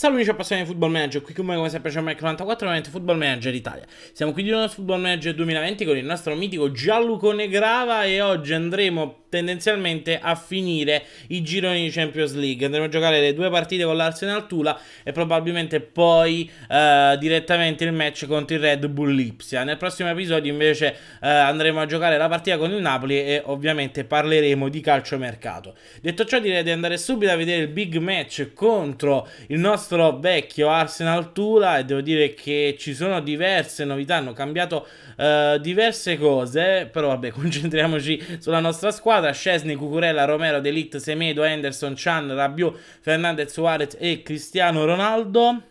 Salve amici appassionati di Football Manager, qui con come sempre c'è Mike94, ovviamente Football Manager Italia. Siamo qui di nuovo su Football Manager 2020 con il nostro mitico Gianluca Negrava e oggi andremo tendenzialmente a finire i gironi di Champions League. Andremo a giocare le due partite con l'Arsenal Tula e probabilmente poi eh, direttamente il match contro il Red Bull Lipsia. Nel prossimo episodio invece eh, andremo a giocare la partita con il Napoli e ovviamente parleremo di calciomercato. Detto ciò direi di andare subito a vedere il big match contro il nostro nostro vecchio Arsenal Tula e devo dire che ci sono diverse novità, hanno cambiato eh, diverse cose, però vabbè concentriamoci sulla nostra squadra, Scesni, Cucurella, Romero, Delict, Semedo, Henderson, Chan, Rabiot, Fernandez, Suarez e Cristiano Ronaldo.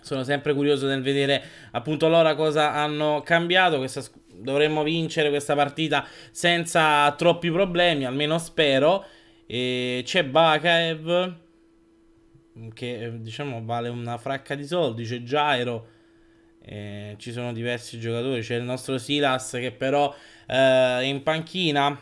Sono sempre curioso nel vedere appunto loro cosa hanno cambiato. Questa, dovremmo vincere questa partita senza troppi problemi, almeno spero. E c'è Bakaev Mm, che eh, diciamo vale una fracca di soldi, c'è Gyro, eh, ci sono diversi giocatori, c'è il nostro Silas che però eh, è in panchina,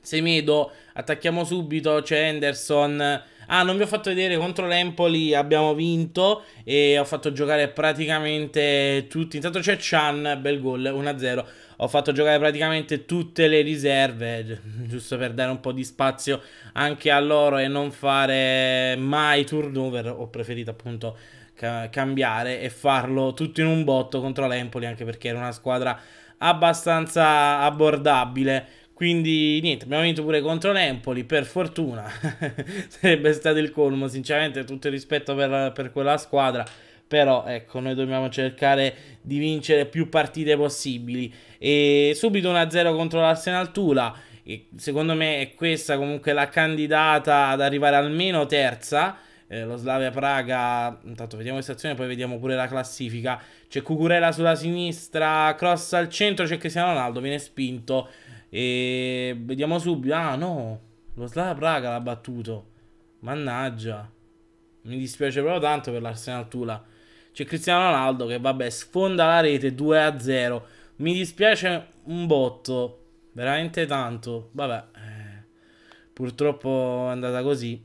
Semedo, attacchiamo subito, c'è Henderson, ah non vi ho fatto vedere contro l'Empoli abbiamo vinto e ho fatto giocare praticamente tutti, intanto c'è Chan, bel gol 1-0, ho fatto giocare praticamente tutte le riserve, giusto per dare un po' di spazio anche a loro e non fare mai turnover, ho preferito appunto ca cambiare e farlo tutto in un botto contro l'Empoli, anche perché era una squadra abbastanza abbordabile. Quindi niente, abbiamo vinto pure contro l'Empoli, per fortuna, sarebbe stato il colmo, sinceramente tutto il rispetto per, per quella squadra però ecco noi dobbiamo cercare di vincere più partite possibili e subito 1-0 contro l'Arsenal Tula e secondo me è questa comunque la candidata ad arrivare almeno terza eh, lo Slavia Praga, intanto vediamo le stazioni poi vediamo pure la classifica c'è Cucurella sulla sinistra cross al centro, c'è Cristiano Ronaldo viene spinto e vediamo subito, ah no lo Slavia Praga l'ha battuto mannaggia mi dispiace proprio tanto per l'Arsenal Tula c'è Cristiano Ronaldo che vabbè sfonda la rete 2 a 0. Mi dispiace un botto, veramente tanto. Vabbè, eh, purtroppo è andata così.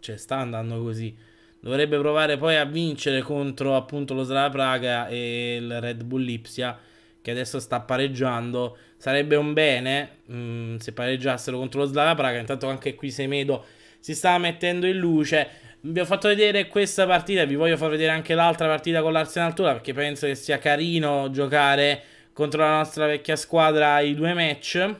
Cioè, sta andando così. Dovrebbe provare poi a vincere contro appunto lo Slava Praga e il Red Bull Lipsia che adesso sta pareggiando. Sarebbe un bene mh, mm, se pareggiassero contro lo Slava Praga. Intanto anche qui Semedo si sta mettendo in luce vi ho fatto vedere questa partita, vi voglio far vedere anche l'altra partita con l'Arsenal Tura perché penso che sia carino giocare contro la nostra vecchia squadra i due match.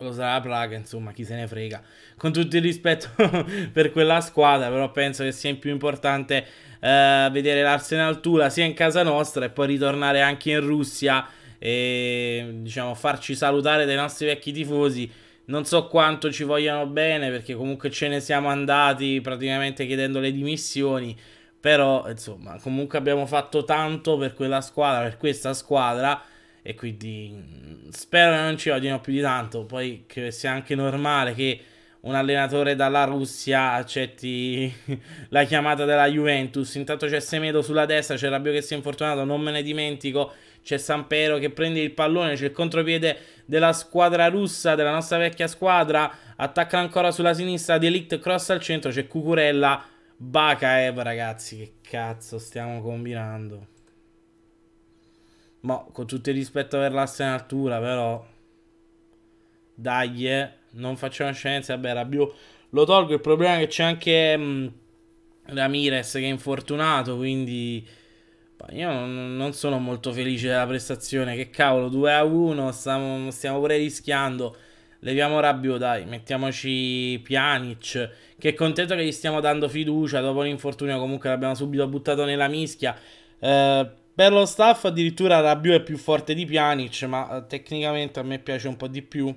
Lo sarà la Praga, insomma, chi se ne frega. Con tutto il rispetto per quella squadra, però penso che sia più importante eh, vedere l'Arsenal Tura sia in casa nostra e poi ritornare anche in Russia e diciamo farci salutare dai nostri vecchi tifosi non so quanto ci vogliano bene perché comunque ce ne siamo andati praticamente chiedendo le dimissioni. Però, insomma, comunque abbiamo fatto tanto per quella squadra, per questa squadra. E quindi mm, spero che non ci odino più di tanto. Poi che sia anche normale che un allenatore dalla Russia accetti la chiamata della Juventus. Intanto c'è Semedo sulla destra, c'è Rabbio che si è infortunato, non me ne dimentico c'è Sampero che prende il pallone, c'è il contropiede della squadra russa, della nostra vecchia squadra, attacca ancora sulla sinistra, Delict cross al centro, c'è Cucurella, Bacaev ragazzi, che cazzo stiamo combinando. Ma con tutto il rispetto per l'asta in altura, però... Dai, eh. non facciamo scienza, vabbè, Rabiu lo tolgo, il problema è che c'è anche... Mh, mm, Ramirez che è infortunato, quindi io non sono molto felice della prestazione. Che cavolo, 2 a 1, stiamo, stiamo pure rischiando. Leviamo Rabbio, dai, mettiamoci Pjanic, che è contento che gli stiamo dando fiducia dopo l'infortunio, comunque l'abbiamo subito buttato nella mischia. Eh, per lo staff addirittura Rabbio è più forte di Pjanic, ma eh, tecnicamente a me piace un po' di più.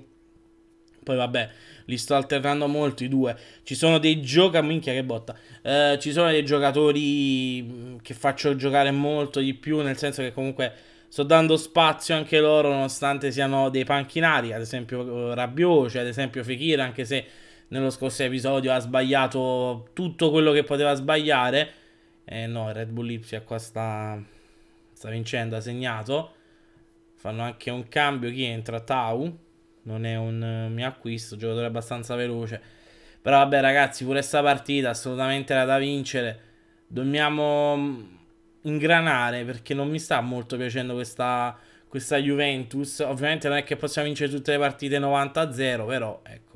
Poi vabbè, li sto alternando molto i due. Ci sono dei giocatori, minchia che botta, eh, ci sono dei giocatori mm, che faccio giocare molto di più, nel senso che comunque sto dando spazio anche loro nonostante siano dei panchinari, ad esempio eh, Rabiot, cioè ad esempio Fekir, anche se nello scorso episodio ha sbagliato tutto quello che poteva sbagliare. Eh no, Red Bull Lipsia qua sta, sta vincendo, ha segnato. Fanno anche un cambio, chi entra? Tau non è eh, un mio acquisto, giocatore abbastanza veloce. Però vabbè ragazzi, pure questa partita assolutamente era da vincere. Dobbiamo mm, ingranare perché non mi sta molto piacendo questa, questa Juventus. Ovviamente non è che possiamo vincere tutte le partite 90-0, però ecco.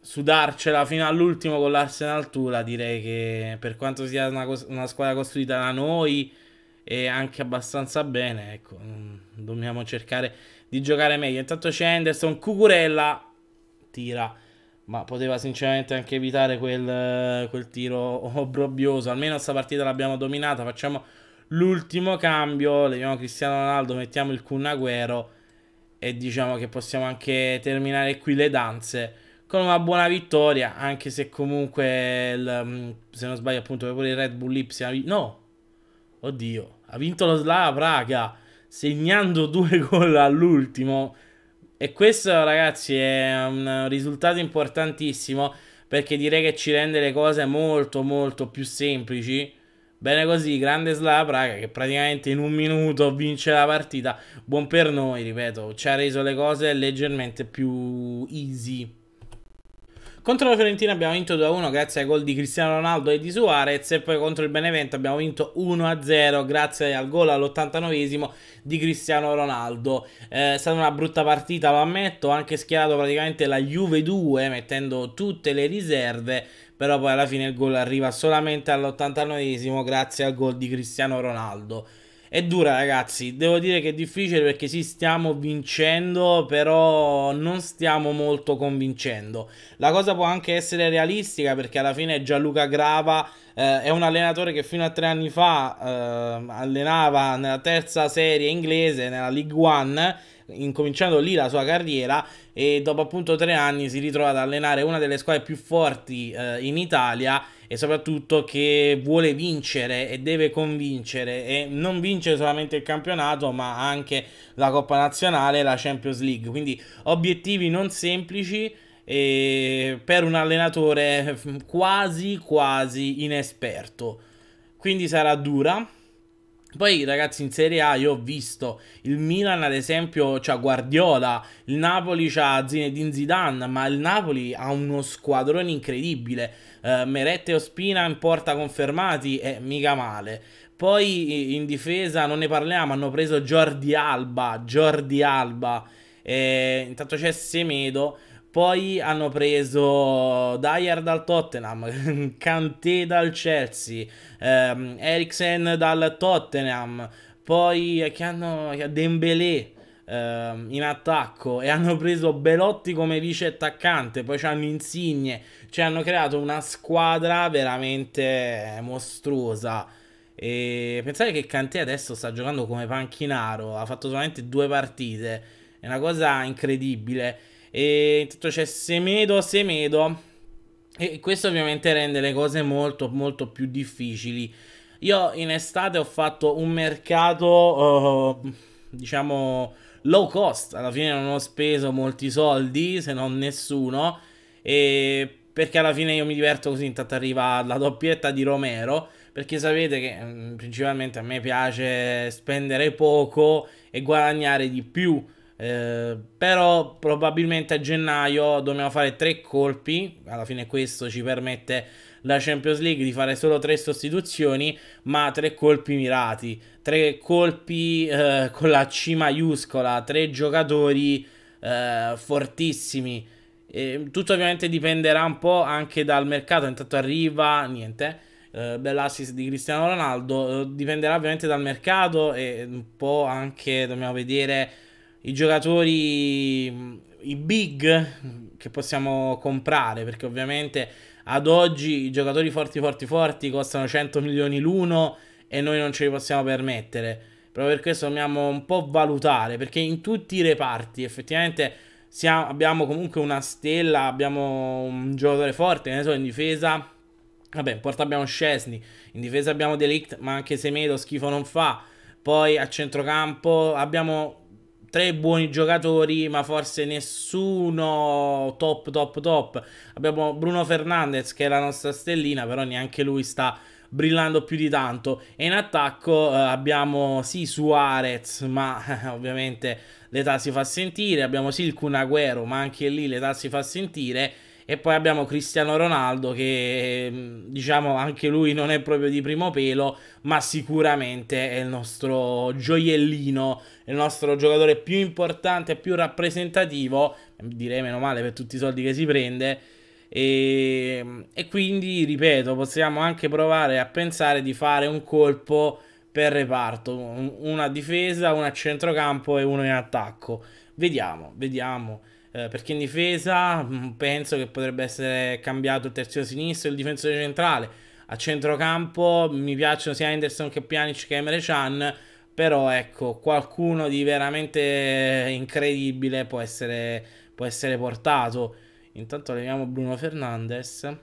Sudarcela fino all'ultimo con l'Arsenal Tula direi che per quanto sia una, una squadra costruita da noi e anche abbastanza bene, ecco, mm, dobbiamo cercare di giocare meglio. Intanto c'è Anderson, Cucurella tira, ma poteva sinceramente anche evitare quel, quel tiro obbrobbioso. Almeno questa partita l'abbiamo dominata. Facciamo l'ultimo cambio, leviamo Cristiano Ronaldo, mettiamo il Cunagüero e diciamo che possiamo anche terminare qui le danze con una buona vittoria, anche se comunque, il, mm, se non sbaglio appunto, pure il Red Bull Lipsia... No! Oddio, ha vinto lo Slava Praga! segnando due gol all'ultimo. E questo, ragazzi, è un risultato importantissimo perché direi che ci rende le cose molto, molto più semplici. Bene così, grande slap, raga, che praticamente in un minuto vince la partita. Buon per noi, ripeto, ci ha reso le cose leggermente più easy. Contro la Fiorentina abbiamo vinto 2-1 grazie ai gol di Cristiano Ronaldo e di Suarez e poi contro il Benevento abbiamo vinto 1-0 grazie al gol all'89esimo di Cristiano Ronaldo. Eh, è stata una brutta partita, lo ammetto, ho anche schierato praticamente la Juve 2 mettendo tutte le riserve però poi alla fine il gol arriva solamente all'89esimo grazie al gol di Cristiano Ronaldo. È dura ragazzi, devo dire che è difficile perché sì stiamo vincendo, però non stiamo molto convincendo. La cosa può anche essere realistica perché alla fine Gianluca Grava eh, è un allenatore che fino a tre anni fa eh, allenava nella terza serie inglese, nella League One, incominciando lì la sua carriera e dopo appunto tre anni si ritrova ad allenare una delle squadre più forti eh, in Italia e soprattutto che vuole vincere e deve convincere e non vincere solamente il campionato ma anche la Coppa Nazionale e la Champions League. Quindi obiettivi non semplici per un allenatore mm, quasi quasi inesperto. Quindi sarà dura, poi ragazzi in Serie A io ho visto il Milan ad esempio c'ha Guardiola, il Napoli c'ha Zinedine Zidane, ma il Napoli ha uno squadrone incredibile, eh, Merette e Ospina in porta confermati e eh, mica male. Poi in difesa non ne parliamo, hanno preso Jordi Alba, Jordi Alba, eh, intanto c'è Semedo, poi hanno preso Dyer dal Tottenham, Kanté dal Chelsea, ehm, Eriksen dal Tottenham, poi che hanno Dembélé ehm, in attacco e hanno preso Belotti come vice attaccante, poi hanno Insigne, cioè hanno creato una squadra veramente mostruosa. E pensare che Kanté adesso sta giocando come panchinaro, ha fatto solamente due partite, è una cosa incredibile. E intanto c'è Semedo, Semedo. E questo ovviamente rende le cose molto, molto più difficili. Io in estate ho fatto un mercato, uh, diciamo, low cost. Alla fine non ho speso molti soldi, se non nessuno. E perché alla fine io mi diverto così, intanto arriva la doppietta di Romero, perché sapete che mm, principalmente a me piace spendere poco e guadagnare di più. Eh, però probabilmente a gennaio dobbiamo fare tre colpi. Alla fine questo ci permette la Champions League di fare solo tre sostituzioni, ma tre colpi mirati, tre colpi eh, con la C maiuscola, tre giocatori eh, fortissimi. E tutto ovviamente dipenderà un po' anche dal mercato. Intanto arriva niente. Eh, Bell'assist di Cristiano Ronaldo eh, dipenderà ovviamente dal mercato e un po' anche dobbiamo vedere i giocatori, i big che possiamo comprare, perché ovviamente ad oggi i giocatori forti, forti, forti costano 100 milioni l'uno e noi non ce li possiamo permettere. Proprio per questo dobbiamo un po' valutare, perché in tutti i reparti effettivamente siamo, abbiamo comunque una stella, abbiamo un giocatore forte, ne so, in difesa. Vabbè, in porta abbiamo Scesni, in difesa abbiamo Delict, ma anche Semedo schifo non fa. Poi a centrocampo abbiamo tre buoni giocatori, ma forse nessuno top top top. Abbiamo Bruno Fernandez che è la nostra stellina, però neanche lui sta brillando più di tanto. E in attacco eh, abbiamo sì Suarez, ma ovviamente l'età si fa sentire, abbiamo sì il Cunaguero, ma anche lì l'età si fa sentire e poi abbiamo Cristiano Ronaldo che mm, diciamo anche lui non è proprio di primo pelo, ma sicuramente è il nostro gioiellino, il nostro giocatore più importante, più rappresentativo, direi meno male per tutti i soldi che si prende. E, mm, e, quindi ripeto possiamo anche provare a pensare di fare un colpo per reparto una difesa, una a centrocampo e uno in attacco vediamo, vediamo eh, perché in difesa mm, penso che potrebbe essere cambiato il terzino sinistro e il difensore centrale. A centrocampo mi piacciono sia Henderson che Pjanic che Emre Chan, però ecco, qualcuno di veramente incredibile può essere, può essere portato. Intanto leviamo Bruno Fernandes.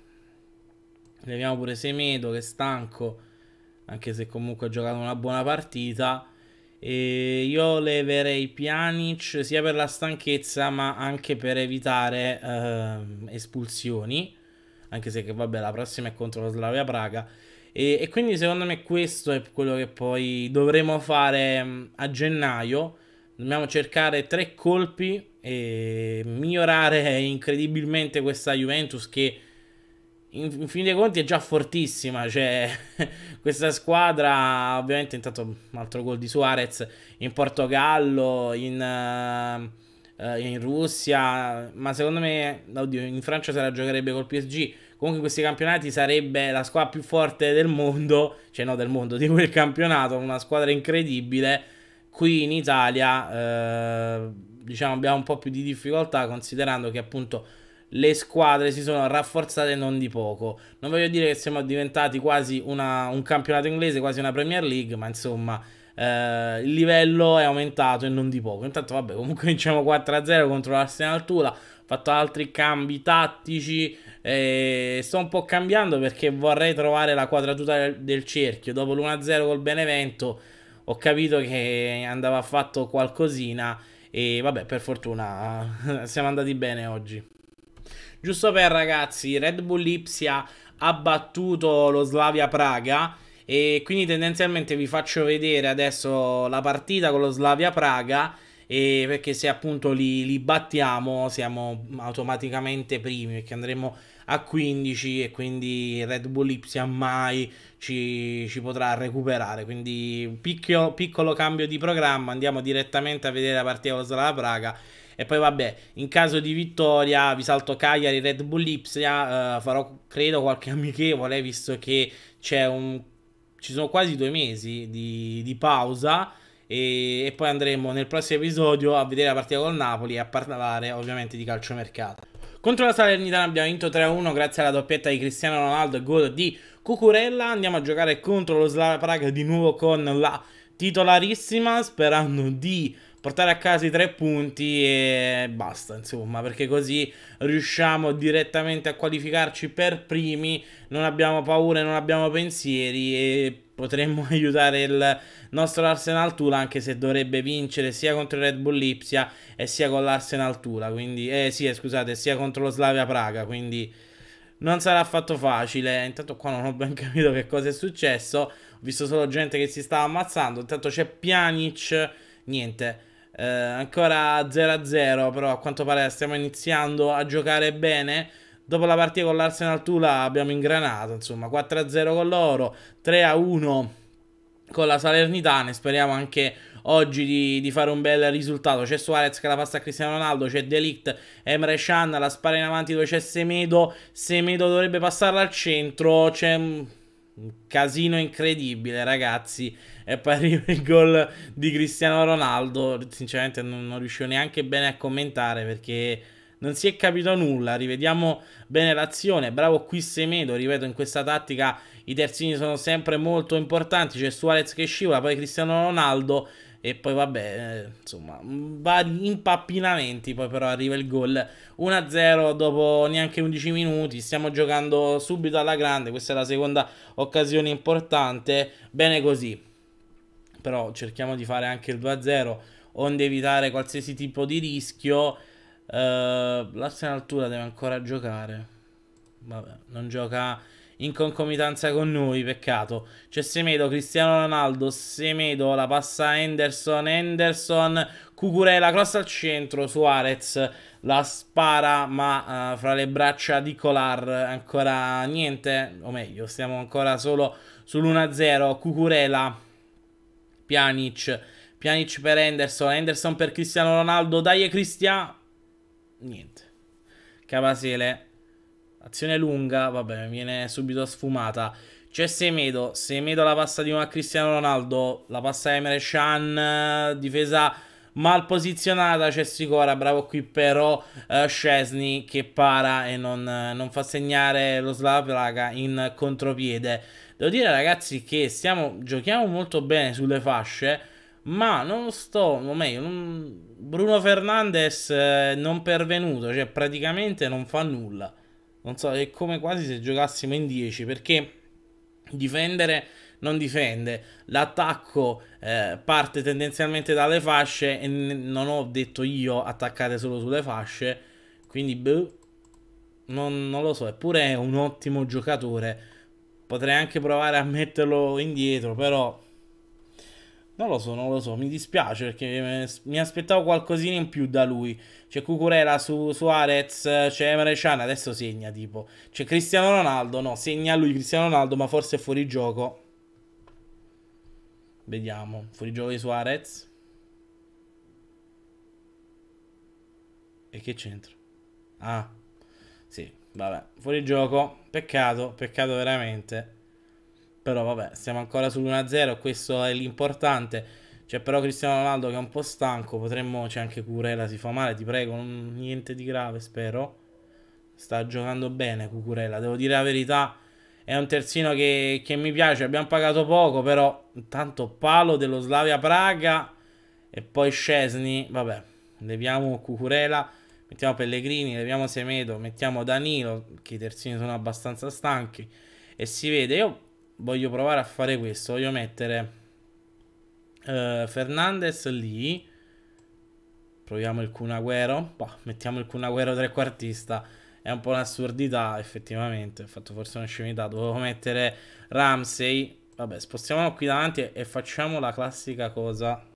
Leviamo pure Semedo che è stanco, anche se comunque ha giocato una buona partita. E io leverei Pjanic sia per la stanchezza ma anche per evitare eh, espulsioni. Anche se che vabbè la prossima è contro la Slavia Praga. E, e, quindi secondo me questo è quello che poi dovremo fare mm, a gennaio. Dobbiamo cercare tre colpi e migliorare incredibilmente questa Juventus che in, in, fin dei conti è già fortissima. Cioè, questa squadra, ovviamente, intanto un altro gol di Suarez in Portogallo, in, uh, in Russia. Ma secondo me, oddio, in Francia se la giocherebbe col PSG. Comunque, in questi campionati sarebbe la squadra più forte del mondo, cioè, no, del mondo di quel campionato. Una squadra incredibile. Qui in Italia, uh, diciamo, abbiamo un po' più di difficoltà considerando che appunto le squadre si sono rafforzate non di poco. Non voglio dire che siamo diventati quasi una, un campionato inglese, quasi una Premier League, ma insomma eh, il livello è aumentato e non di poco. Intanto vabbè, comunque vinciamo 4-0 contro l'Arsenal Tula, ho fatto altri cambi tattici, eh, sto un po' cambiando perché vorrei trovare la quadratura del cerchio. Dopo l'1-0 col Benevento ho capito che andava fatto qualcosina e vabbè, per fortuna siamo andati bene oggi. Giusto per ragazzi, Red Bull Lipsia ha battuto lo Slavia Praga e quindi tendenzialmente vi faccio vedere adesso la partita con lo Slavia Praga e perché se appunto li, li battiamo siamo automaticamente primi perché andremo a 15 e quindi Red Bull Lipsia mai ci, ci potrà recuperare quindi piccolo, piccolo, cambio di programma andiamo direttamente a vedere la partita con lo Slavia Praga e poi vabbè, in caso di vittoria vi salto Cagliari, Red Bull Ipsia, eh, farò credo qualche amichevole visto che c'è un... ci sono quasi due mesi di, di pausa e, e, poi andremo nel prossimo episodio a vedere la partita col Napoli e a parlare ovviamente di calciomercato. Contro la Salernitana abbiamo vinto 3-1 grazie alla doppietta di Cristiano Ronaldo e gol di Cucurella. Andiamo a giocare contro lo Slava Praga di nuovo con la titolarissima sperando di portare a casa i tre punti e basta, insomma, perché così riusciamo direttamente a qualificarci per primi, non abbiamo paure, non abbiamo pensieri e potremmo aiutare il nostro Arsenal Tula anche se dovrebbe vincere sia contro il Red Bull Lipsia e sia con l'Arsenal Tula, quindi eh sì, eh, scusate, sia contro lo Slavia Praga, quindi non sarà affatto facile. Intanto qua non ho ben capito che cosa è successo, ho visto solo gente che si stava ammazzando, intanto c'è Pjanic, niente eh, ancora 0-0, però a quanto pare stiamo iniziando a giocare bene. Dopo la partita con l'Arsenal Tula abbiamo ingranato, insomma, 4-0 con loro, 3-1 con la Salernitana e speriamo anche oggi di, di, fare un bel risultato. C'è Suarez che la passa a Cristiano Ronaldo, c'è Delict, Emre Shan, la spara in avanti dove c'è Semedo, Semedo dovrebbe passarla al centro, c'è... Un casino incredibile, ragazzi. E poi arriva il gol di Cristiano Ronaldo. Sinceramente, non, non riuscivo neanche bene a commentare perché non si è capito nulla. Rivediamo bene l'azione. Bravo qui Semedo, ripeto, in questa tattica i terzini sono sempre molto importanti. C'è Suarez che scivola, poi Cristiano Ronaldo e poi vabbè, insomma, va in pappinamenti, poi però arriva il gol 1-0 dopo neanche 11 minuti, stiamo giocando subito alla grande, questa è la seconda occasione importante, bene così, però cerchiamo di fare anche il 2-0 onde evitare qualsiasi tipo di rischio, uh, l'Arsenal Altura deve ancora giocare, vabbè, non gioca in concomitanza con noi, peccato. C'è Semedo, Cristiano Ronaldo, Semedo, la passa Henderson, Henderson, Cucurella, cross al centro, Suarez la spara ma uh, fra le braccia di Colar ancora niente, o meglio stiamo ancora solo sull'1-0, Cucurella, Pjanic, Pjanic per Henderson, Henderson per Cristiano Ronaldo, dai Cristiano, niente, Cavasele Azione lunga, vabbè, viene subito sfumata. C'è Semedo, Semedo la passa di una Cristiano Ronaldo, la passa Emre Shan, eh, difesa mal posizionata, c'è Sicora, bravo qui però uh, eh, Scesni che para e non, uh, non fa segnare lo Slava Praga in contropiede. Devo dire ragazzi che stiamo, giochiamo molto bene sulle fasce, ma non sto, o meglio, non, Bruno Fernandes eh, non pervenuto, cioè praticamente non fa nulla. Non so, è come quasi se giocassimo in 10 perché difendere non difende, l'attacco eh, parte tendenzialmente dalle fasce e non ho detto io attaccate solo sulle fasce, quindi boh, non, non lo so, eppure è un ottimo giocatore, potrei anche provare a metterlo indietro, però non lo so, non lo so, mi dispiace perché mi aspettavo qualcosina in più da lui. C'è Cucurella su Suarez, c'è Emre adesso segna tipo. C'è Cristiano Ronaldo, no, segna lui Cristiano Ronaldo, ma forse è fuori gioco. Vediamo, fuori gioco di Suarez. E che c'entra? Ah, sì, vabbè, fuori gioco. Peccato, peccato veramente. Però vabbè, siamo ancora sull'1-0, questo è l'importante. C'è cioè, però Cristiano Ronaldo che è un po' stanco, potremmo, c'è anche Curela, si fa male, ti prego, non, niente di grave, spero. Sta giocando bene Cucurella, devo dire la verità, è un terzino che, che mi piace, abbiamo pagato poco, però intanto palo dello Slavia Praga e poi Scesni, vabbè, leviamo Cucurella, mettiamo Pellegrini, leviamo Semedo, mettiamo Danilo, che i terzini sono abbastanza stanchi e si vede, io voglio provare a fare questo. Voglio mettere uh, Fernandez lì. Proviamo il Cunaguero. Boh, mettiamo il Cunaguero trequartista. È un po' un'assurdità, effettivamente. Ho fatto forse una scemità. Dovevo mettere Ramsey. Vabbè, spostiamolo qui davanti e facciamo la classica cosa.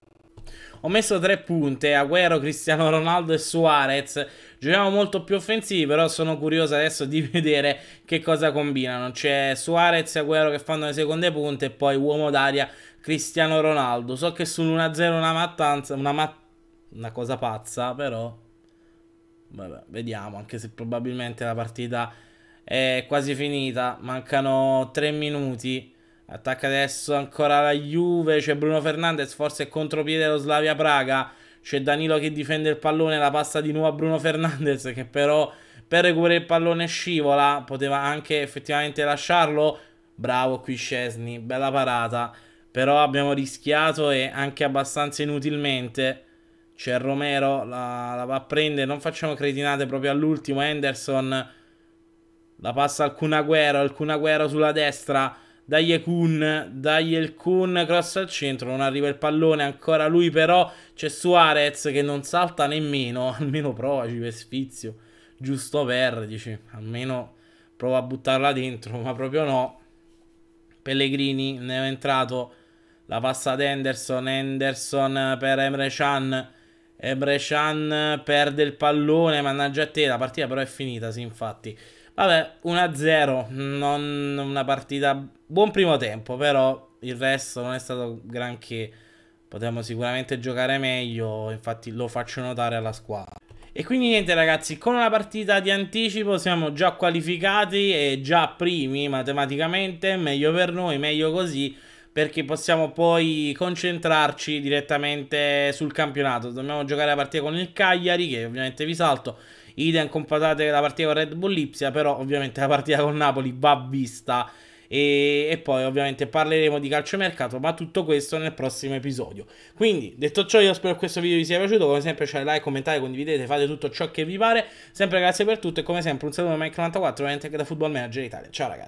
Ho messo tre punte, Agüero, Cristiano Ronaldo e Suarez. Giochiamo molto più offensivi, però sono curioso adesso di vedere che cosa combinano. C'è Suarez e Aguero che fanno le seconde punte e poi uomo d'aria Cristiano Ronaldo. So che sull'1-0 una mattanza, una, mat una cosa pazza, però... Vabbè, vediamo, anche se probabilmente la partita è quasi finita. Mancano 3 minuti. Attacca adesso ancora la Juve, c'è Bruno Fernandez, forse è contropiede lo Slavia Praga c'è Danilo che difende il pallone, la passa di nuovo a Bruno Fernandez che però per recuperare il pallone scivola, poteva anche effettivamente lasciarlo, bravo qui Scesni, bella parata, però abbiamo rischiato e anche abbastanza inutilmente, c'è Romero, la, la va a prendere, non facciamo cretinate proprio all'ultimo, Henderson la passa al Cunaguero, il Cunaguero sulla destra, dagli Kun, dagli El Kun, cross al centro, non arriva il pallone, ancora lui però c'è Suarez che non salta nemmeno, almeno provaci per sfizio, giusto per, dici, almeno prova a buttarla dentro, ma proprio no. Pellegrini ne è entrato, la passa ad Henderson, Henderson per Emre Chan, Emre Chan perde il pallone, mannaggia a te, la partita però è finita, sì infatti. Vabbè, 1-0, non una partita... Buon primo tempo, però il resto non è stato granché. Potremmo sicuramente giocare meglio, infatti lo faccio notare alla squadra. E quindi niente ragazzi, con una partita di anticipo siamo già qualificati e già primi matematicamente, meglio per noi, meglio così perché possiamo poi concentrarci direttamente sul campionato. Dobbiamo giocare la partita con il Cagliari, che ovviamente vi salto, idem compatate la partita con Red Bull Lipsia, però ovviamente la partita con Napoli va vista e, e, poi ovviamente parleremo di calciomercato, ma tutto questo nel prossimo episodio. Quindi, detto ciò, io spero che questo video vi sia piaciuto, come sempre lasciate like, commentate, condividete, fate tutto ciò che vi pare, sempre grazie per tutto e come sempre un saluto da Mike94, ovviamente anche da Football Manager Italia. Ciao ragazzi!